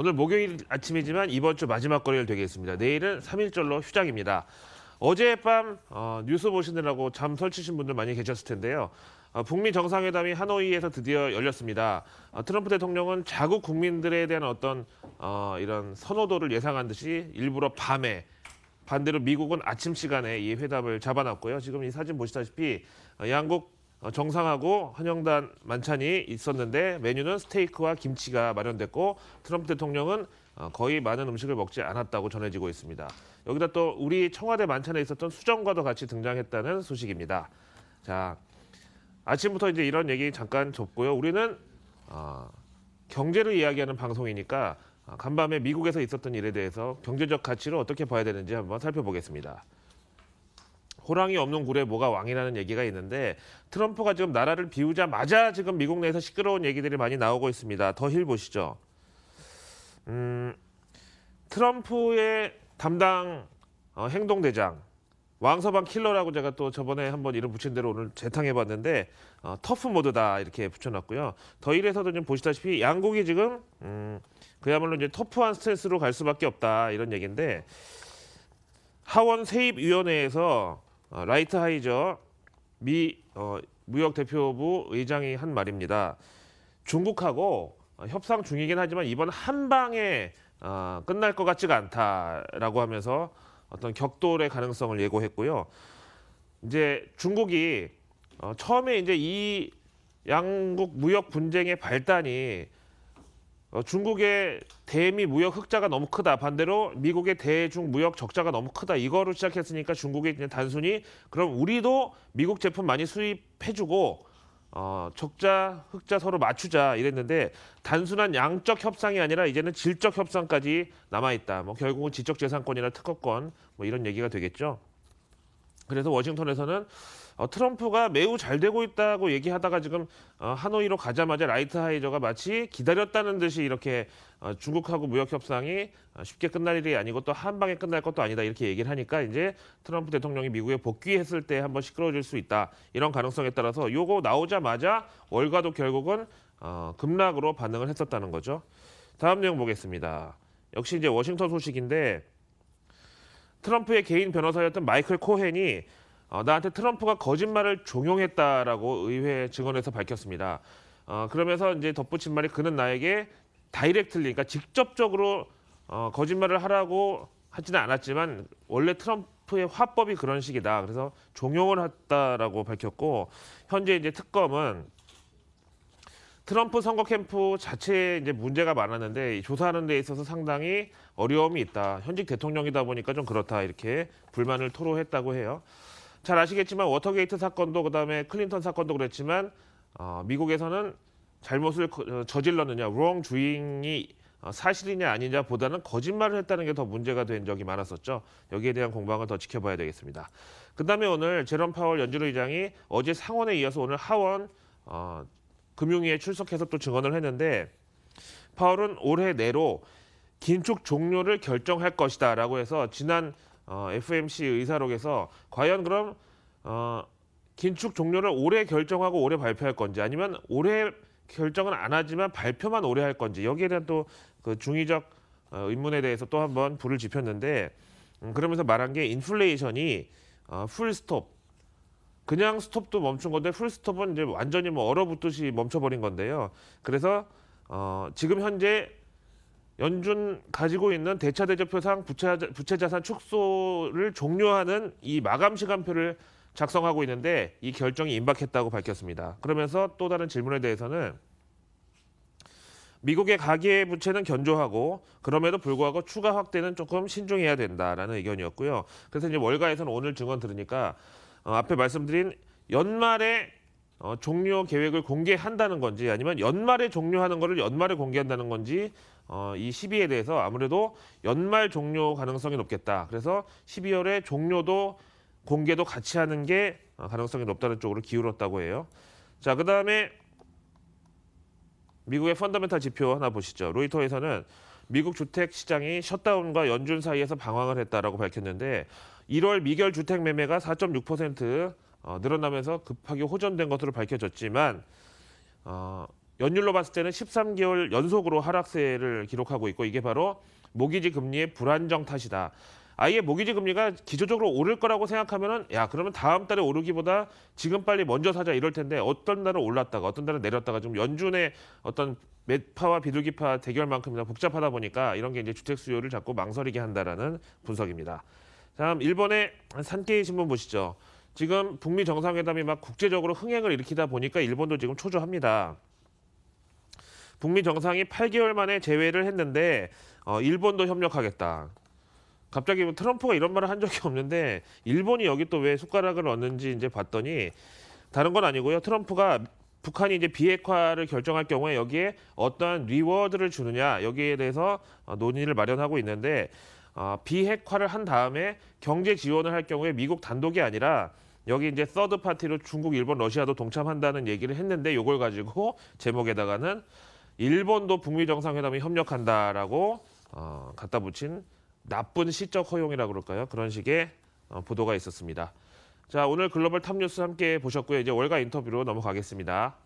오늘 목요일 아침이지만 이번 주 마지막 거래일 되겠습니다. 내일은 3일절로 휴장입니다. 어젯밤 어, 뉴스 보시느라고 잠 설치신 분들 많이 계셨을 텐데요. 어, 북미 정상회담이 하노이에서 드디어 열렸습니다. 어, 트럼프 대통령은 자국 국민들에 대한 어떤 어, 이런 선호도를 예상한 듯이 일부러 밤에 반대로 미국은 아침 시간에 이 회담을 잡아놨고요. 지금 이 사진 보시다시피 어, 양국 어, 정상하고 환영단 만찬이 있었는데 메뉴는 스테이크와 김치가 마련됐고 트럼프 대통령은 어, 거의 많은 음식을 먹지 않았다고 전해지고 있습니다. 여기다 또 우리 청와대 만찬에 있었던 수정과도 같이 등장했다는 소식입니다. 자, 아침부터 이제 이런 얘기 잠깐 접고요. 우리는 어, 경제를 이야기하는 방송이니까 어, 간밤에 미국에서 있었던 일에 대해서 경제적 가치를 어떻게 봐야 되는지 한번 살펴보겠습니다. 호랑이 없는 굴에 뭐가 왕이라는 얘기가 있는데 트럼프가 지금 나라를 비우자마자 지금 미국 내에서 시끄러운 얘기들이 많이 나오고 있습니다. 더힐 보시죠. 음, 트럼프의 담당 어, 행동대장 왕서방 킬러라고 제가 또 저번에 한번 이름 붙인 대로 오늘 재탕해봤는데 어, 터프 모드다 이렇게 붙여놨고요. 더일에서도 좀 보시다시피 양국이 지금 음, 그야말로 이제 터프한 스트레스로갈 수밖에 없다 이런 얘기인데 하원 세입위원회에서 어, 라이트 하이저 미 어, 무역 대표부 의장이 한 말입니다. 중국하고 어, 협상 중이긴 하지만 이번 한 방에 어, 끝날 것 같지가 않다라고 하면서 어떤 격돌의 가능성을 예고했고요. 이제 중국이 어, 처음에 이제 이 양국 무역 분쟁의 발단이 어, 중국의 대미 무역 흑자가 너무 크다. 반대로 미국의 대중 무역 적자가 너무 크다. 이거로 시작했으니까 중국이 그냥 단순히 그럼 우리도 미국 제품 많이 수입해주고 어, 적자 흑자 서로 맞추자 이랬는데 단순한 양적 협상이 아니라 이제는 질적 협상까지 남아 있다. 뭐 결국은 지적 재산권이나 특허권 뭐 이런 얘기가 되겠죠. 그래서 워싱턴에서는 어, 트럼프가 매우 잘 되고 있다고 얘기하다가 지금 어, 하노이로 가자마자 라이트하이저가 마치 기다렸다는 듯이 이렇게 어, 중국하고 무역 협상이 어, 쉽게 끝날 일이 아니고 또 한 방에 끝날 것도 아니다 이렇게 얘기를 하니까 이제 트럼프 대통령이 미국에 복귀했을 때 한번 시끄러워질 수 있다 이런 가능성에 따라서 요거 나오자마자 월가도 결국은 어, 급락으로 반응을 했었다는 거죠. 다음 내용 보겠습니다. 역시 이제 워싱턴 소식인데. 트럼프의 개인 변호사였던 마이클 코헨이 어, 나한테 트럼프가 거짓말을 종용했다라고 의회 증언에서 밝혔습니다. 어, 그러면서 이제 덧붙인 말이 그는 나에게 다이렉틀리, 그러니까 직접적으로 어, 거짓말을 하라고 하지는 않았지만 원래 트럼프의 화법이 그런 식이다. 그래서 종용을 했다라고 밝혔고 현재 이제 특검은 트럼프 선거 캠프 자체에 이제 문제가 많았는데 조사하는 데 있어서 상당히 어려움이 있다. 현직 대통령이다 보니까 좀 그렇다. 이렇게 불만을 토로했다고 해요. 잘 아시겠지만 워터게이트 사건도 그다음에 클린턴 사건도 그랬지만 어, 미국에서는 잘못을 어, 저질렀느냐, w r o n 이 사실이냐 아니냐 보다는 거짓말을 했다는 게 더 문제가 된 적이 많았었죠. 여기에 대한 공방은 더 지켜봐야 되겠습니다. 그다음에 오늘 제롬 파월 연준 의장이 어제 상원에 이어서 오늘 하원 어, 금융위에 출석해서 또 증언을 했는데 파월은 올해 내로 긴축 종료를 결정할 것이다 라고 해서 지난 어, FMC 의사록에서 과연 그럼 어, 긴축 종료를 올해 결정하고 올해 발표할 건지 아니면 올해 결정은 안 하지만 발표만 올해 할 건지 여기에 대한 또그 중의적 어, 의문에 대해서 또 한번 불을 지폈는데 음, 그러면서 말한 게 인플레이션이 어, 풀스톱 그냥 스톱도 멈춘 건데 풀스톱은 이제 완전히 뭐 얼어붙듯이 멈춰버린 건데요. 그래서 어, 지금 현재 연준 가지고 있는 대차 대조표상 부채, 부채 자산 축소를 종료하는 이 마감 시간표를 작성하고 있는데 이 결정이 임박했다고 밝혔습니다. 그러면서 또 다른 질문에 대해서는 미국의 가계 부채는 견조하고 그럼에도 불구하고 추가 확대는 조금 신중해야 된다라는 의견이었고요. 그래서 이제 월가에서는 오늘 증언 들으니까 어, 앞에 말씀드린 연말에 어, 종료 계획을 공개한다는 건지 아니면 연말에 종료하는 것을 연말에 공개한다는 건지 어, 이 시비에 대해서 아무래도 연말 종료 가능성이 높겠다. 그래서 12월에 종료도 공개도 같이 하는 게 어, 가능성이 높다는 쪽으로 기울었다고 해요. 자, 그 다음에 미국의 펀더멘탈 지표 하나 보시죠. 로이터에서는 미국 주택 시장이 셧다운과 연준 사이에서 방황을 했다라고 밝혔는데 1월 미결 주택 매매가 4.6% 어, 늘어나면서 급하게 호전된 것으로 밝혀졌지만 어, 연율로 봤을 때는 13개월 연속으로 하락세를 기록하고 있고 이게 바로 모기지 금리의 불안정 탓이다. 아예 모기지 금리가 기조적으로 오를 거라고 생각하면은 야 그러면 다음 달에 오르기보다 지금 빨리 먼저 사자 이럴 텐데 어떤 날은 올랐다가 어떤 날은 내렸다가 좀 연준의 어떤 매파와 비둘기파 대결만큼이나 복잡하다 보니까 이런 게 이제 주택 수요를 자꾸 망설이게 한다라는 분석입니다. 다음 일본의 산케이 신문 보시죠. 지금 북미 정상회담이 막 국제적으로 흥행을 일으키다 보니까 일본도 지금 초조합니다. 북미 정상이 8개월 만에 재회를 했는데 어, 일본도 협력하겠다. 갑자기 뭐 트럼프가 이런 말을 한 적이 없는데 일본이 여기 또 왜 숟가락을 얹는지 이제 봤더니 다른 건 아니고요. 트럼프가 북한이 이제 비핵화를 결정할 경우에 여기에 어떠한 리워드를 주느냐 여기에 대해서 어, 논의를 마련하고 있는데 어, 비핵화를 한 다음에 경제 지원을 할 경우에 미국 단독이 아니라 여기 이제 서드 파티로 중국, 일본, 러시아도 동참한다는 얘기를 했는데 요걸 가지고 제목에다가는 일본도 북미 정상회담에 협력한다라고 어, 갖다 붙인 나쁜 시적 허용이라 그럴까요? 그런 식의 어, 보도가 있었습니다. 자, 오늘 글로벌 탑뉴스 함께 보셨고요. 이제 월가 인터뷰로 넘어가겠습니다.